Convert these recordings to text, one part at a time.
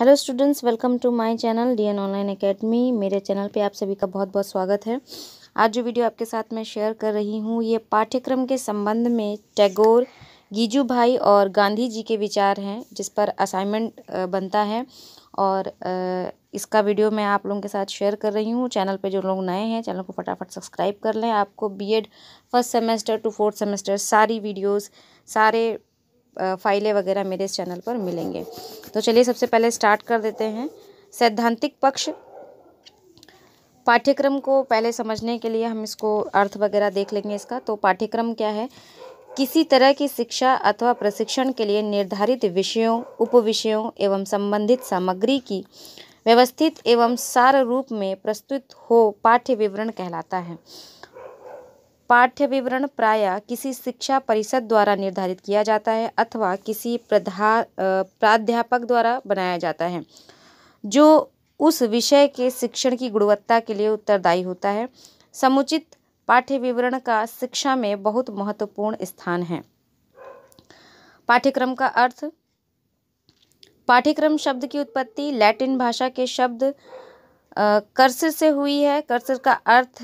Hello students welcome to my channel DN online academy मेरे channel पे आप सभी का बहुत बहुत स्वागत है आज जो वीडियो आपके साथ मैं शेयर कर रही हूँ ये पाठ्यक्रम के संबंध में टैगोर गीजू भाई और गांधी जी के विचार हैं जिस पर असाइनमेंट बनता है और इसका वीडियो मैं आप लोगों के साथ शेयर कर रही हूँ चैनल पे जो लोग नए हैं चैनल को फटाफट सब्सक्राइब कर लें आपको BEd first semester to fourth semester सारी वीडियोस सारे फाइलें वगैरह मेरे इस चैनल पर मिलेंगे तो चलिए सबसे पहले स्टार्ट कर देते हैं सैद्धांतिक पक्ष पाठ्यक्रम को पहले समझने के लिए हम इसको अर्थ वगैरह देख लेंगे इसका तो पाठ्यक्रम क्या है किसी तरह की शिक्षा अथवा प्रशिक्षण के लिए निर्धारित विषयों उप विषयों एवं संबंधित सामग्री की व्यवस्थित एवं सार रूप में प्रस्तुत हो पाठ्य विवरण कहलाता है पाठ्य विवरण प्राय किसी शिक्षा परिषद द्वारा निर्धारित किया जाता है अथवा किसी प्राध्यापक द्वारा बनाया जाता है जो उस विषय के शिक्षण की गुणवत्ता के लिए उत्तरदायी होता है समुचित पाठ्य विवरण का शिक्षा में बहुत महत्वपूर्ण स्थान है पाठ्यक्रम का अर्थ पाठ्यक्रम शब्द की उत्पत्ति लैटिन भाषा के शब्द कर्सर से हुई है कर्सर का अर्थ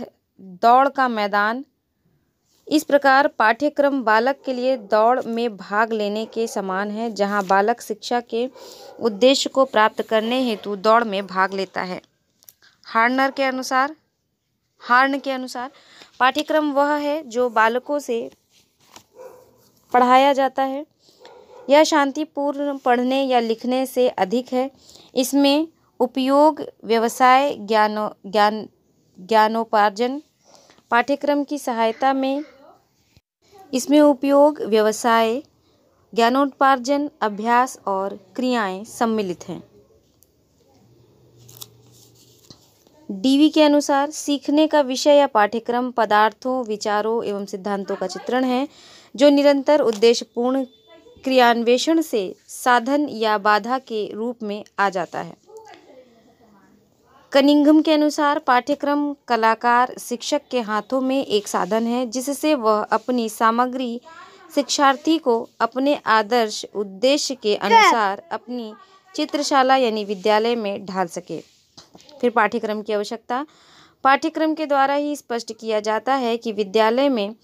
दौड़ का मैदान इस प्रकार पाठ्यक्रम बालक के लिए दौड़ में भाग लेने के समान है जहाँ बालक शिक्षा के उद्देश्य को प्राप्त करने हेतु दौड़ में भाग लेता है हार्नर के अनुसार हार्न के अनुसार पाठ्यक्रम वह है जो बालकों से पढ़ाया जाता है यह शांतिपूर्ण पढ़ने या लिखने से अधिक है इसमें उपयोग व्यवसाय ज्ञानो ज्ञान ज्ञानोपार्जन पाठ्यक्रम की सहायता में इसमें उपयोग व्यवसाय ज्ञानोपार्जन अभ्यास और क्रियाएं सम्मिलित हैं डीवी के अनुसार सीखने का विषय या पाठ्यक्रम पदार्थों विचारों एवं सिद्धांतों का चित्रण है जो निरंतर उद्देश्यपूर्ण क्रियान्वेषण से साधन या बाधा के रूप में आ जाता है कनिंगम के अनुसार पाठ्यक्रम कलाकार शिक्षक के हाथों में एक साधन है जिससे वह अपनी सामग्री शिक्षार्थी को अपने आदर्श उद्देश्य के अनुसार अपनी चित्रशाला यानी विद्यालय में ढाल सके फिर पाठ्यक्रम की आवश्यकता पाठ्यक्रम के द्वारा ही स्पष्ट किया जाता है कि विद्यालय में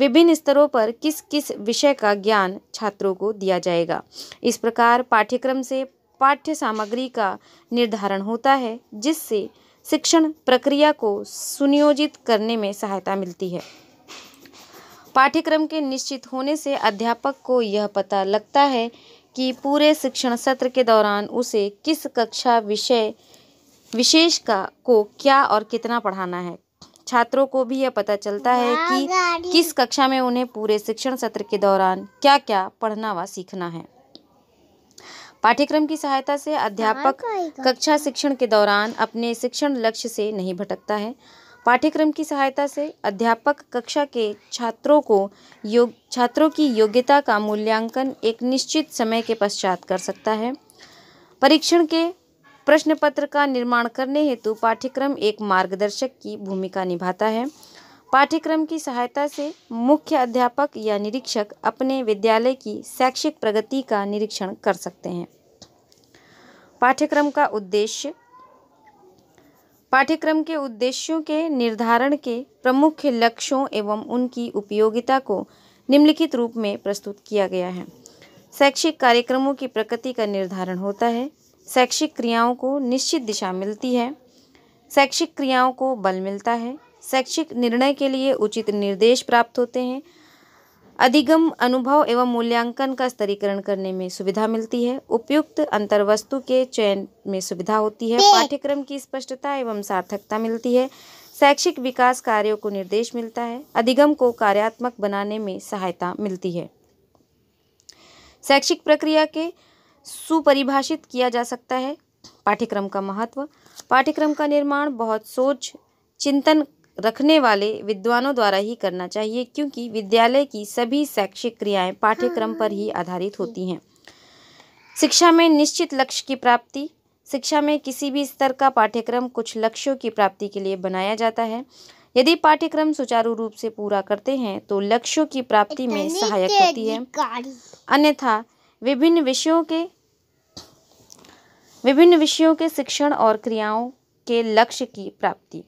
विभिन्न स्तरों पर किस किस विषय का ज्ञान छात्रों को दिया जाएगा इस प्रकार पाठ्यक्रम से पाठ्य सामग्री का निर्धारण होता है जिससे शिक्षण प्रक्रिया को सुनियोजित करने में सहायता मिलती है पाठ्यक्रम के निश्चित होने से अध्यापक को यह पता लगता है कि पूरे शिक्षण सत्र के दौरान उसे किस कक्षा विषय विशेष का को क्या और कितना पढ़ाना है छात्रों को भी यह पता चलता है कि किस कक्षा में उन्हें पूरे शिक्षण सत्र के दौरान क्या क्या पढ़ना व सीखना है पाठ्यक्रम की सहायता से अध्यापक कक्षा शिक्षण के दौरान अपने शिक्षण लक्ष्य से नहीं भटकता है पाठ्यक्रम की सहायता से अध्यापक कक्षा के छात्रों को योग छात्रों की योग्यता का मूल्यांकन एक निश्चित समय के पश्चात कर सकता है परीक्षण के प्रश्न पत्र का निर्माण करने हेतु पाठ्यक्रम एक मार्गदर्शक की भूमिका निभाता है पाठ्यक्रम की सहायता से मुख्य अध्यापक या निरीक्षक अपने विद्यालय की शैक्षिक प्रगति का निरीक्षण कर सकते हैं पाठ्यक्रम का उद्देश्य पाठ्यक्रम के उद्देश्यों के निर्धारण के प्रमुख लक्ष्यों एवं उनकी उपयोगिता को निम्नलिखित रूप में प्रस्तुत किया गया है शैक्षिक कार्यक्रमों की प्रकृति का निर्धारण होता है शैक्षिक क्रियाओं को निश्चित दिशा मिलती है शैक्षिक क्रियाओं को बल मिलता है शैक्षिक निर्णय के लिए उचित निर्देश प्राप्त होते हैं अधिगम अनुभव एवं मूल्यांकन का स्तरीकरण करने में सुविधा मिलती है उपयुक्त अंतर्वस्तु के चयन में सुविधा होती है पाठ्यक्रम की स्पष्टता एवं सार्थकता मिलती है शैक्षिक विकास कार्यों को निर्देश मिलता है अधिगम को कार्यात्मक बनाने में सहायता मिलती है शैक्षिक प्रक्रिया के सुपरिभाषित किया जा सकता है पाठ्यक्रम का महत्व पाठ्यक्रम का निर्माण बहुत सोच चिंतन रखने वाले विद्वानों द्वारा ही करना चाहिए क्योंकि विद्यालय की सभी शैक्षिक क्रियाएं पाठ्यक्रम पर ही हाँ, हाँ, आधारित होती हैं शिक्षा में निश्चित लक्ष्य की प्राप्ति शिक्षा में किसी भी स्तर का पाठ्यक्रम कुछ लक्ष्यों की प्राप्ति के लिए बनाया जाता है यदि पाठ्यक्रम सुचारू रूप से पूरा करते हैं तो लक्ष्यों की प्राप्ति में सहायक होती है अन्यथा विभिन्न विषयों के विभिन्न विषयों के शिक्षण और क्रियाओं के लक्ष्य की प्राप्ति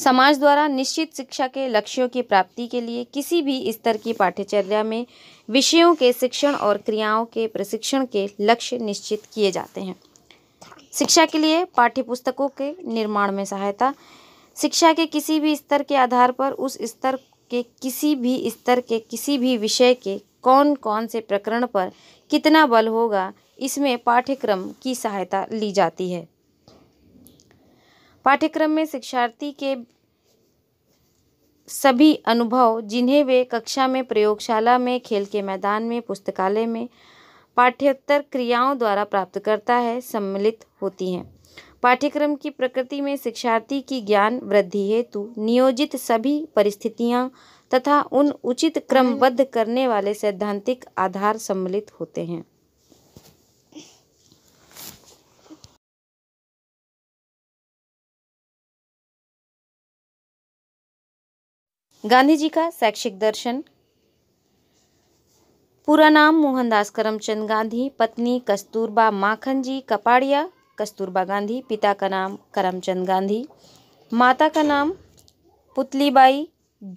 समाज द्वारा निश्चित शिक्षा के लक्ष्यों की प्राप्ति के लिए किसी भी स्तर की पाठ्यचर्या में विषयों के शिक्षण और क्रियाओं के प्रशिक्षण के लक्ष्य निश्चित किए जाते हैं शिक्षा के लिए पाठ्यपुस्तकों के निर्माण में सहायता शिक्षा के किसी भी स्तर के आधार पर उस स्तर के किसी भी स्तर के किसी भी विषय के कौन कौन से प्रकरण पर कितना बल होगा इसमें पाठ्यक्रम की सहायता ली जाती है पाठ्यक्रम में शिक्षार्थी के सभी अनुभव जिन्हें वे कक्षा में प्रयोगशाला में खेल के मैदान में पुस्तकालय में पाठ्यतर क्रियाओं द्वारा प्राप्त करता है सम्मिलित होती हैं पाठ्यक्रम की प्रकृति में शिक्षार्थी की ज्ञान वृद्धि हेतु नियोजित सभी परिस्थितियाँ तथा उन उचित क्रमबद्ध करने वाले सैद्धांतिक आधार सम्मिलित होते हैं गांधी जी का शैक्षिक दर्शन पूरा नाम मोहनदास करमचंद गांधी पत्नी कस्तूरबा माखन जी कपाड़िया कस्तूरबा गांधी पिता का नाम करमचंद गांधी माता का नाम पुतलीबाई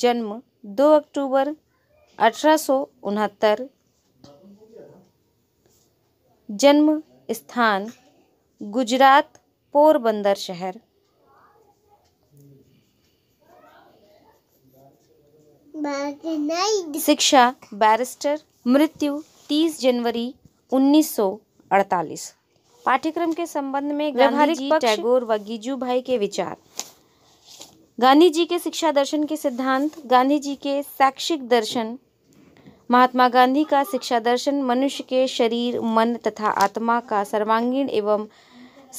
जन्म 2 अक्टूबर अठारह जन्म स्थान गुजरात पोरबंदर शहर शिक्षा बैरिस्टर मृत्यु तीस जनवरी 1948 पाठ्यक्रम के संबंध में गांधी जी टैगोर व गिजू भाई के विचार गांधी जी के शिक्षा दर्शन के सिद्धांत गांधी जी के शैक्षिक दर्शन महात्मा गांधी का शिक्षा दर्शन मनुष्य के शरीर मन तथा आत्मा का सर्वांगीण एवं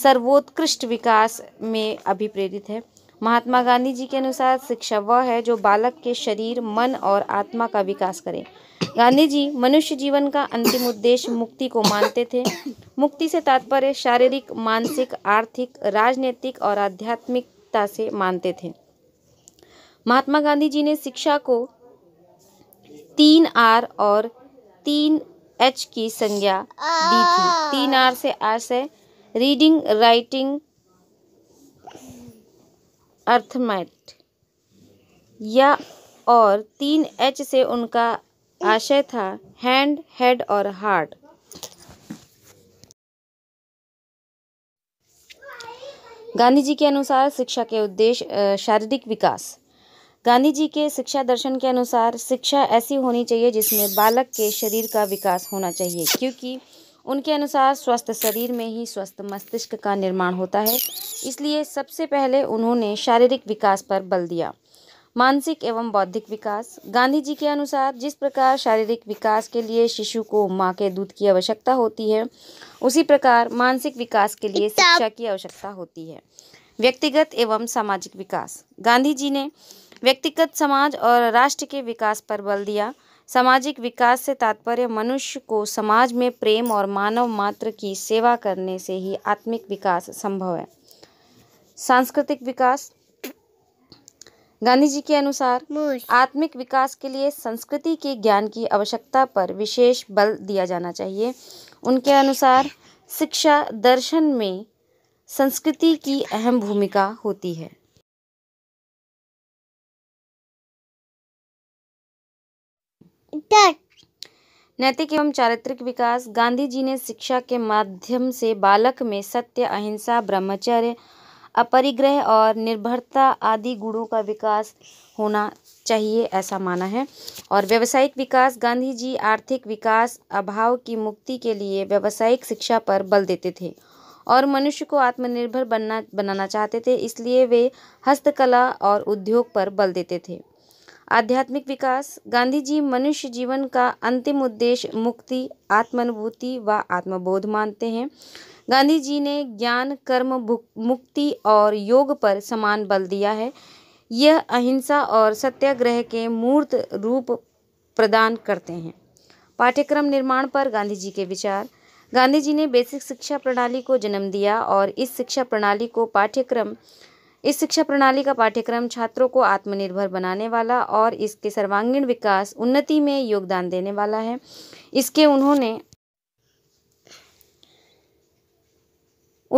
सर्वोत्कृष्ट विकास में अभिप्रेरित है महात्मा गांधी जी के अनुसार शिक्षा वह है जो बालक के शरीर मन और आत्मा का विकास करे गांधी जी मनुष्य जीवन का अंतिम उद्देश्य मुक्ति को मानते थे मुक्ति से तात्पर्य शारीरिक मानसिक आर्थिक राजनीतिक और आध्यात्मिकता से मानते थे महात्मा गांधी जी ने शिक्षा को तीन आर और तीन एच की संज्ञा दी थी तीन आर से आर से रीडिंग राइटिंग अर्थमैट या और तीन एच से उनका आशय था हैंड हेड और हार्ट गांधी जी के अनुसार शिक्षा के उद्देश्य शारीरिक विकास गांधी जी के शिक्षा दर्शन के अनुसार शिक्षा ऐसी होनी चाहिए जिसमें बालक के शरीर का विकास होना चाहिए क्योंकि उनके अनुसार स्वस्थ शरीर में ही स्वस्थ मस्तिष्क का निर्माण होता है इसलिए सबसे पहले उन्होंने शारीरिक विकास पर बल दिया मानसिक एवं बौद्धिक विकास गांधी जी के अनुसार जिस प्रकार शारीरिक विकास के लिए शिशु को माँ के दूध की आवश्यकता होती है उसी प्रकार मानसिक विकास के लिए शिक्षा की आवश्यकता होती है व्यक्तिगत एवं सामाजिक विकास गांधी जी ने व्यक्तिगत समाज और राष्ट्र के विकास पर बल दिया सामाजिक विकास से तात्पर्य मनुष्य को समाज में प्रेम और मानव मात्र की सेवा करने से ही आत्मिक विकास संभव है सांस्कृतिक विकास गांधी जी के अनुसार आत्मिक विकास के लिए संस्कृति के ज्ञान की आवश्यकता पर विशेष बल दिया जाना चाहिए उनके अनुसार शिक्षा दर्शन में संस्कृति की अहम भूमिका होती है मीटर नैतिक एवं चारित्रिक विकास गांधी जी ने शिक्षा के माध्यम से बालक में सत्य अहिंसा ब्रह्मचर्य अपरिग्रह और निर्भरता आदि गुणों का विकास होना चाहिए ऐसा माना है और व्यावसायिक विकास गांधी जी आर्थिक विकास अभाव की मुक्ति के लिए व्यावसायिक शिक्षा पर बल देते थे और मनुष्य को आत्मनिर्भर बनना बनाना चाहते थे इसलिए वे हस्तकला और उद्योग पर बल देते थे आध्यात्मिक विकास गांधी जी मनुष्य जीवन का अंतिम उद्देश्य मुक्ति आत्मानुभूति व आत्मबोध मानते हैं गांधी जी ने ज्ञान कर्म मुक्ति और योग पर समान बल दिया है यह अहिंसा और सत्याग्रह के मूर्त रूप प्रदान करते हैं पाठ्यक्रम निर्माण पर गांधी जी के विचार गांधी जी ने बेसिक शिक्षा प्रणाली को जन्म दिया और इस शिक्षा प्रणाली को पाठ्यक्रम इस शिक्षा प्रणाली का पाठ्यक्रम छात्रों को आत्मनिर्भर बनाने वाला और इसके सर्वांगीण विकास उन्नति में योगदान देने वाला है इसके उन्होंने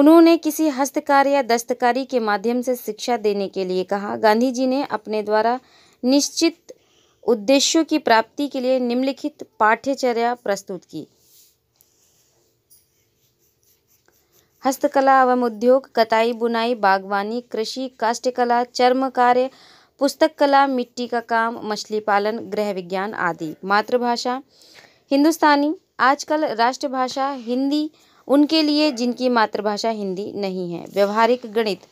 उन्होंने किसी हस्तकार या दस्तकारी के माध्यम से शिक्षा देने के लिए कहा गांधी जी ने अपने द्वारा निश्चित उद्देश्यों की प्राप्ति के लिए निम्नलिखित पाठ्यचर्या प्रस्तुत की हस्तकला एवं उद्योग कताई बुनाई बागवानी कृषि काष्ठकला चर्म कार्य पुस्तक कला मिट्टी का काम मछली पालन गृह विज्ञान आदि मातृभाषा हिंदुस्तानी आजकल राष्ट्रभाषा हिंदी उनके लिए जिनकी मातृभाषा हिंदी नहीं है व्यवहारिक गणित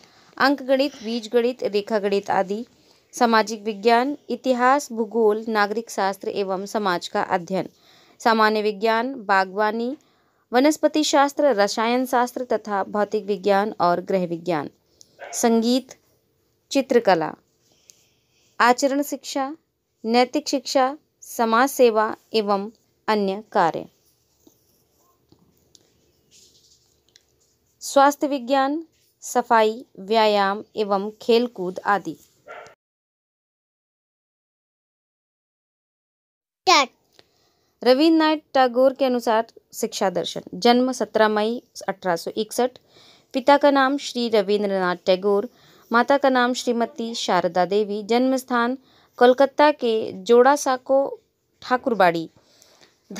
अंक गणित बीज गणित रेखा गणित आदि सामाजिक विज्ञान इतिहास भूगोल नागरिक शास्त्र एवं समाज का अध्ययन सामान्य विज्ञान बागवानी वनस्पति शास्त्र रसायन शास्त्र तथा भौतिक विज्ञान और गृह विज्ञान संगीत चित्रकला आचरण शिक्षा नैतिक शिक्षा समाज सेवा एवं अन्य कार्य स्वास्थ्य विज्ञान सफाई व्यायाम एवं खेलकूद आदि रविन्द्रनाथ टैगोर के अनुसार शिक्षा दर्शन जन्म 17 मई 1861 पिता का नाम श्री रविंद्रनाथ टैगोर माता का नाम श्रीमती शारदा देवी जन्म स्थान कोलकाता के जोड़ासाको ठाकुरबाड़ी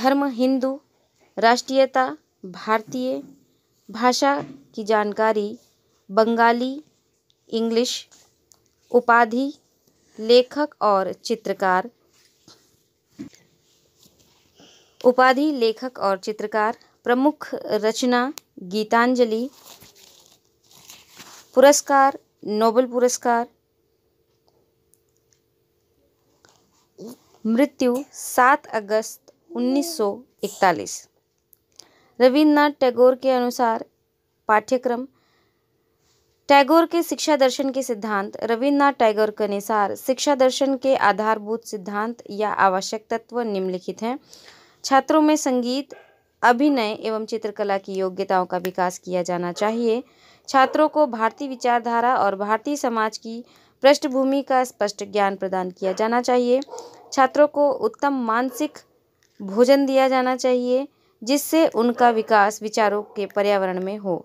धर्म हिंदू राष्ट्रीयता भारतीय भाषा की जानकारी बंगाली इंग्लिश उपाधि लेखक और चित्रकार उपाधि लेखक और चित्रकार प्रमुख रचना गीतांजलि पुरस्कार नोबल पुरस्कार मृत्यु सात अगस्त 1941 रविन्द्रनाथ टैगोर के अनुसार पाठ्यक्रम टैगोर के शिक्षा दर्शन के सिद्धांत रविन्द्रनाथ टैगोर के अनुसार शिक्षा दर्शन के आधारभूत सिद्धांत या आवश्यक तत्व निम्नलिखित हैं छात्रों में संगीत अभिनय एवं चित्रकला की योग्यताओं का विकास किया जाना चाहिए छात्रों को भारतीय विचारधारा और भारतीय समाज की पृष्ठभूमि का स्पष्ट ज्ञान प्रदान किया जाना चाहिए छात्रों को उत्तम मानसिक भोजन दिया जाना चाहिए जिससे उनका विकास विचारों के पर्यावरण में हो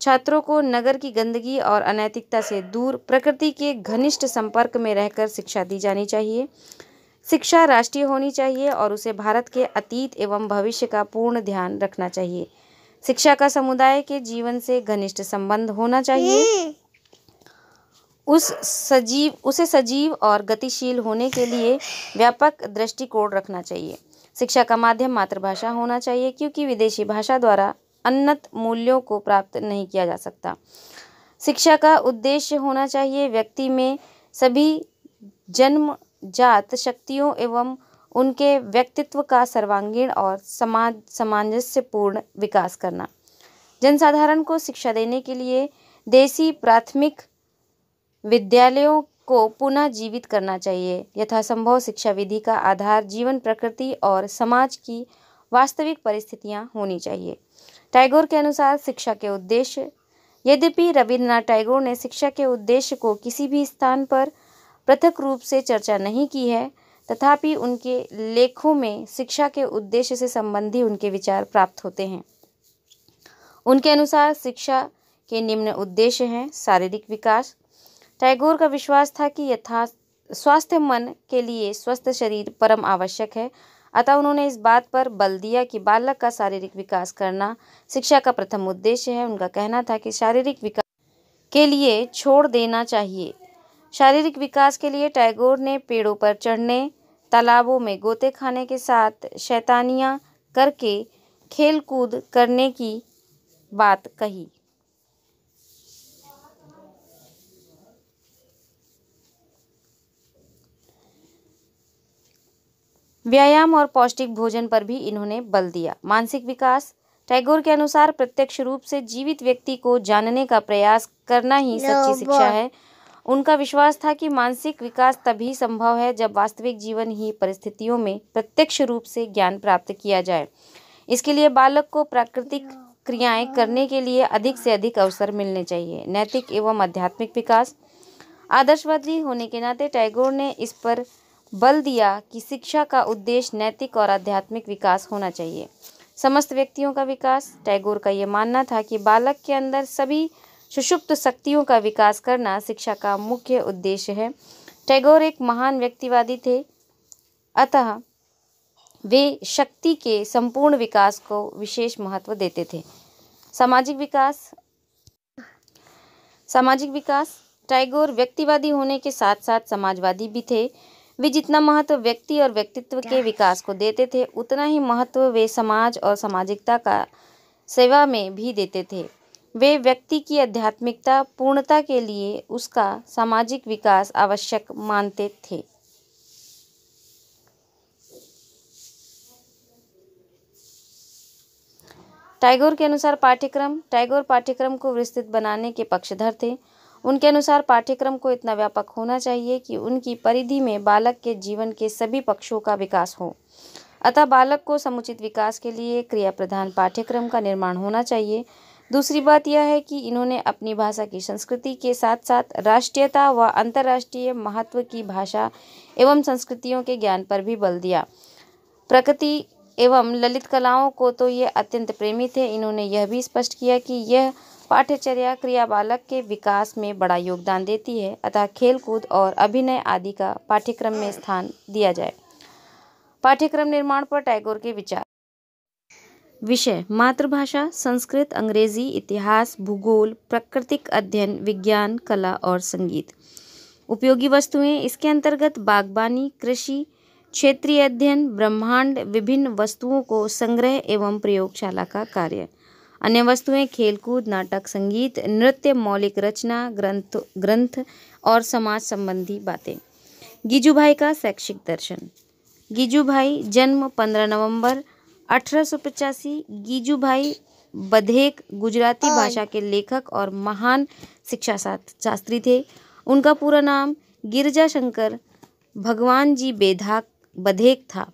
छात्रों को नगर की गंदगी और अनैतिकता से दूर प्रकृति के घनिष्ठ संपर्क में रहकर शिक्षा दी जानी चाहिए शिक्षा राष्ट्रीय होनी चाहिए और उसे भारत के अतीत एवं भविष्य का पूर्ण ध्यान रखना चाहिए शिक्षा का समुदाय के जीवन से घनिष्ठ संबंध होना चाहिए उस सजीव उसे सजीव और गतिशील होने के लिए व्यापक दृष्टिकोण रखना चाहिए शिक्षा का माध्यम मातृभाषा होना चाहिए क्योंकि विदेशी भाषा द्वारा अन्नत मूल्यों को प्राप्त नहीं किया जा सकता शिक्षा का उद्देश्य होना चाहिए व्यक्ति में सभी जन्म जात शक्तियों एवं उनके व्यक्तित्व का सर्वांगीण और समाज सामंजस्यपूर्ण विकास करना जनसाधारण को शिक्षा देने के लिए देसी प्राथमिक विद्यालयों को पुनः जीवित करना चाहिए यथासंभव शिक्षा विधि का आधार जीवन प्रकृति और समाज की वास्तविक परिस्थितियां होनी चाहिए टैगोर के अनुसार शिक्षा के उद्देश्य यद्यपि रविन्द्रनाथ टैगोर ने शिक्षा के उद्देश्य को किसी भी स्थान पर पृथक रूप से चर्चा नहीं की है तथापि उनके लेखों में शिक्षा के उद्देश्य से संबंधी उनके विचार प्राप्त होते हैं उनके अनुसार शिक्षा के निम्न उद्देश्य हैं शारीरिक विकास टैगोर का विश्वास था कि यथा स्वास्थ्य मन के लिए स्वस्थ शरीर परम आवश्यक है अतः उन्होंने इस बात पर बल दिया कि बालक का शारीरिक विकास करना शिक्षा का प्रथम उद्देश्य है उनका कहना था कि शारीरिक विकास के लिए छोड़ देना चाहिए शारीरिक विकास के लिए टैगोर ने पेड़ों पर चढ़ने तालाबों में गोते खाने के साथ शैतानियाँ करके खेल कूद करने की बात कही व्यायाम और पौष्टिक भोजन पर भी इन्होंने बल दिया मानसिक विकास टैगोर के अनुसार प्रत्यक्ष रूप से जीवित व्यक्ति को जानने का प्रयास करना ही सच्ची शिक्षा है उनका विश्वास था कि मानसिक विकास तभी संभव है जब वास्तविक जीवन ही परिस्थितियों में प्रत्यक्ष रूप से ज्ञान प्राप्त किया जाए इसके लिए बालक को प्राकृतिक अच्छा। क्रियाएं करने के लिए अधिक से अधिक अवसर मिलने चाहिए नैतिक एवं आध्यात्मिक विकास आदर्शवादी होने के नाते टैगोर ने इस पर बल दिया कि शिक्षा का उद्देश्य नैतिक और आध्यात्मिक विकास होना चाहिए समस्त व्यक्तियों का विकास टैगोर का ये मानना था कि बालक के अंदर सभी सुषुप्त शक्तियों का विकास करना शिक्षा का मुख्य उद्देश्य है टैगोर एक महान व्यक्तिवादी थे अतः वे शक्ति के संपूर्ण विकास को विशेष महत्व देते थे सामाजिक विकास सामाजिक विकास टैगोर व्यक्तिवादी होने के साथ साथ समाजवादी भी थे वे जितना महत्व व्यक्ति और व्यक्तित्व के विकास को देते थे उतना ही महत्व वे समाज और सामाजिकता का सेवा में भी देते थे वे व्यक्ति की आध्यात्मिकता पूर्णता के लिए उसका सामाजिक विकास आवश्यक मानते थे टैगोर के अनुसार पाठ्यक्रम टैगोर पाठ्यक्रम को विस्तृत बनाने के पक्षधर थे उनके अनुसार पाठ्यक्रम को इतना व्यापक होना चाहिए कि उनकी परिधि में बालक के जीवन के सभी पक्षों का विकास हो अतः बालक को समुचित विकास के लिए क्रिया प्रधान पाठ्यक्रम का निर्माण होना चाहिए दूसरी बात यह है कि इन्होंने अपनी भाषा की संस्कृति के साथ साथ राष्ट्रीयता व अंतर्राष्ट्रीय महत्व की भाषा एवं संस्कृतियों के ज्ञान पर भी बल दिया प्रकृति एवं ललित कलाओं को तो ये अत्यंत प्रेमी थे इन्होंने यह भी स्पष्ट किया कि यह पाठ्यचर्या क्रिया बालक के विकास में बड़ा योगदान देती है अतः खेलकूद और अभिनय आदि का पाठ्यक्रम में स्थान दिया जाए पाठ्यक्रम निर्माण पर टैगोर के विचार विषय मातृभाषा संस्कृत अंग्रेज़ी इतिहास भूगोल प्राकृतिक अध्ययन विज्ञान कला और संगीत उपयोगी वस्तुएं इसके अंतर्गत बागवानी कृषि क्षेत्रीय अध्ययन ब्रह्मांड विभिन्न वस्तुओं को संग्रह एवं प्रयोगशाला का कार्य अन्य वस्तुएं खेलकूद नाटक संगीत नृत्य मौलिक रचना ग्रंथ ग्रंथ और समाज संबंधी बातें भाई का शैक्षिक दर्शन भाई जन्म पंद्रह नवंबर अठारह सौ पचासी बधेक गुजराती हाँ। भाषा के लेखक और महान शिक्षा शास्त्री थे उनका पूरा नाम शंकर भगवान जी बेधाक बधेक था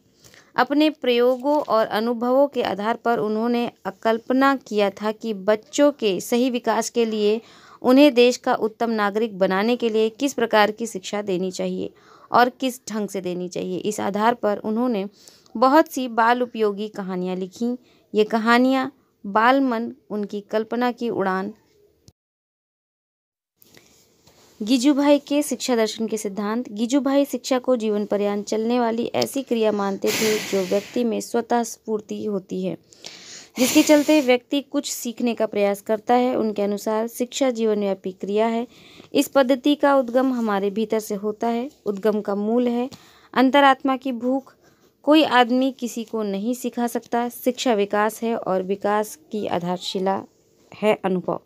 अपने प्रयोगों और अनुभवों के आधार पर उन्होंने अकल्पना किया था कि बच्चों के सही विकास के लिए उन्हें देश का उत्तम नागरिक बनाने के लिए किस प्रकार की शिक्षा देनी चाहिए और किस ढंग से देनी चाहिए इस आधार पर उन्होंने बहुत सी बाल उपयोगी कहानियाँ लिखीं ये कहानियाँ बाल मन उनकी कल्पना की उड़ान गिजू भाई के शिक्षा दर्शन के सिद्धांत गिजू भाई शिक्षा को जीवन पर्यान चलने वाली ऐसी क्रिया मानते थे जो व्यक्ति में स्वतः स्फूर्ति होती है जिसके चलते व्यक्ति कुछ सीखने का प्रयास करता है उनके अनुसार शिक्षा जीवनव्यापी क्रिया है इस पद्धति का उद्गम हमारे भीतर से होता है उद्गम का मूल है अंतरात्मा की भूख कोई आदमी किसी को नहीं सिखा सकता शिक्षा विकास है और विकास की आधारशिला है अनुभव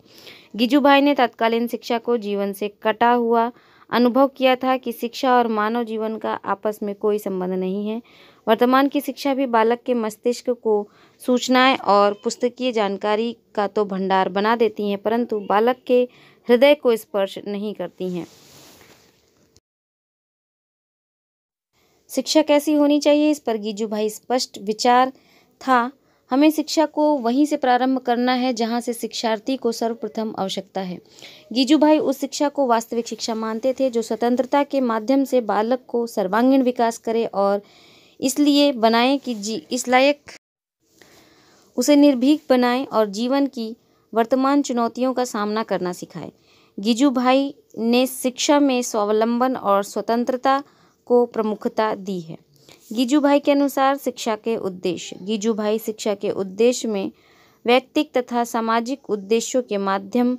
गिजू भाई ने तत्कालीन शिक्षा को जीवन से कटा हुआ अनुभव किया था कि शिक्षा और मानव जीवन का आपस में कोई संबंध नहीं है वर्तमान की शिक्षा भी बालक के मस्तिष्क को सूचनाएं और पुस्तकीय जानकारी का तो भंडार बना देती हैं परंतु बालक के हृदय को स्पर्श नहीं करती हैं शिक्षा कैसी होनी चाहिए इस पर गीजू भाई स्पष्ट विचार था हमें शिक्षा को वहीं से प्रारंभ करना है जहां से शिक्षार्थी को सर्वप्रथम आवश्यकता है गीजू भाई उस शिक्षा को वास्तविक शिक्षा मानते थे जो स्वतंत्रता के माध्यम से बालक को सर्वांगीण विकास करे और इसलिए बनाएं कि जी इस लायक उसे निर्भीक बनाए और जीवन की वर्तमान चुनौतियों का सामना करना सिखाए गीजू भाई ने शिक्षा में स्वावलंबन और स्वतंत्रता को प्रमुखता दी है भाई के अनुसार शिक्षा के उद्देश्य भाई शिक्षा के उद्देश्य में व्यक्तिक तथा सामाजिक उद्देश्यों के माध्यम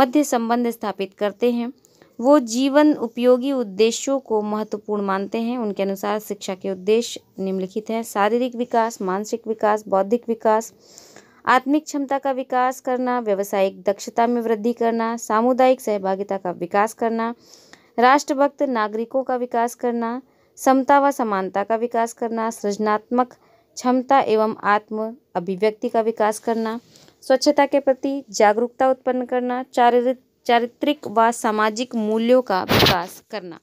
मध्य संबंध स्थापित करते हैं वो जीवन उपयोगी उद्देश्यों को महत्वपूर्ण मानते हैं उनके अनुसार शिक्षा के उद्देश्य निम्नलिखित हैं शारीरिक विकास मानसिक विकास बौद्धिक विकास आत्मिक क्षमता का विकास करना व्यवसायिक दक्षता में वृद्धि करना सामुदायिक सहभागिता का विकास करना राष्ट्रभक्त नागरिकों का विकास करना समता व समानता का विकास करना सृजनात्मक क्षमता एवं आत्म अभिव्यक्ति का विकास करना स्वच्छता के प्रति जागरूकता उत्पन्न करना चारित्रिक चारित्रिक व सामाजिक मूल्यों का विकास करना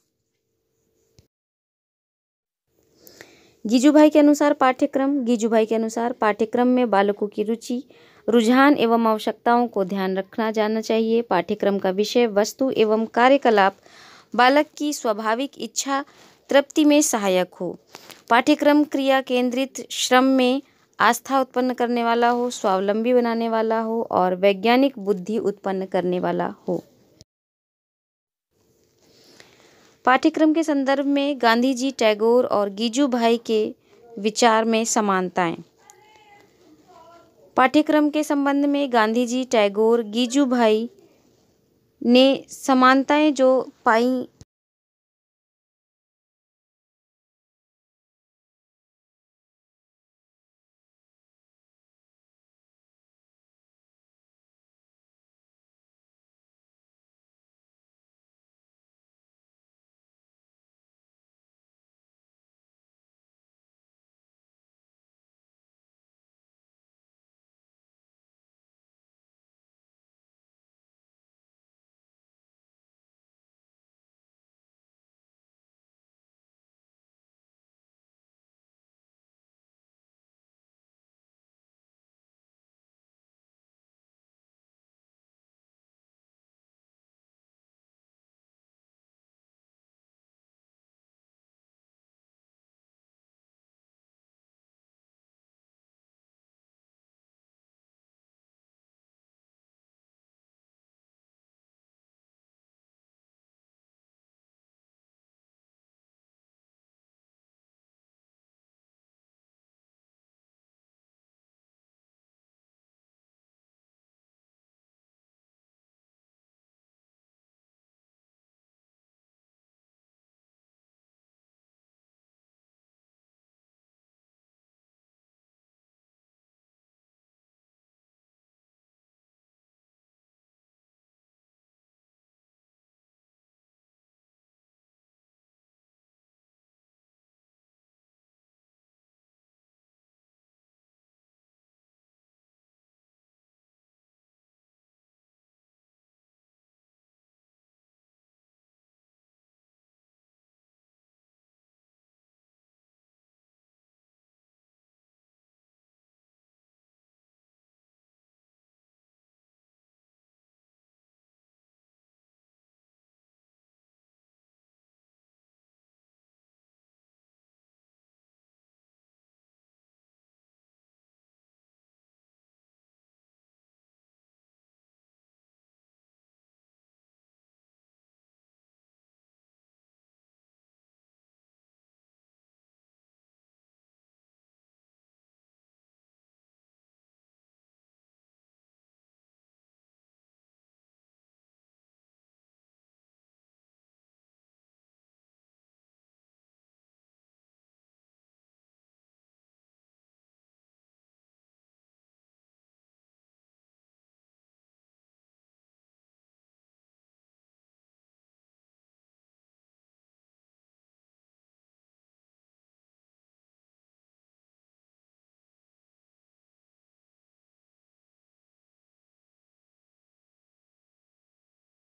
भाई के अनुसार पाठ्यक्रम भाई के अनुसार पाठ्यक्रम में बालकों की रुचि रुझान एवं आवश्यकताओं को ध्यान रखना जाना चाहिए पाठ्यक्रम का विषय वस्तु एवं कार्यकलाप बालक की स्वाभाविक इच्छा तृप्ति में सहायक हो पाठ्यक्रम क्रिया केंद्रित श्रम में आस्था उत्पन्न करने वाला हो स्वावलंबी बनाने वाला हो और वैज्ञानिक बुद्धि उत्पन्न करने वाला हो पाठ्यक्रम के संदर्भ में गांधी जी टैगोर और गीजू भाई के विचार में समानताएं पाठ्यक्रम के संबंध में गांधी जी टैगोर गीजू भाई ने समानताएँ जो पाई